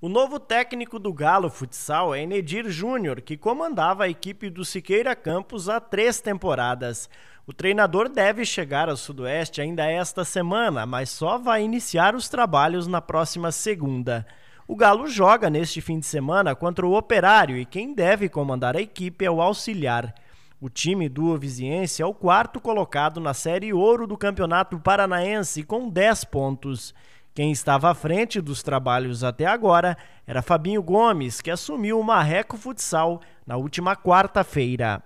O novo técnico do Galo Futsal é Enedir Júnior, que comandava a equipe do Siqueira Campos há três temporadas. O treinador deve chegar ao Sudoeste ainda esta semana, mas só vai iniciar os trabalhos na próxima segunda. O Galo joga neste fim de semana contra o Operário e quem deve comandar a equipe é o auxiliar. O time do Oviziense é o quarto colocado na Série Ouro do Campeonato Paranaense com 10 pontos. Quem estava à frente dos trabalhos até agora era Fabinho Gomes, que assumiu o Marreco Futsal na última quarta-feira.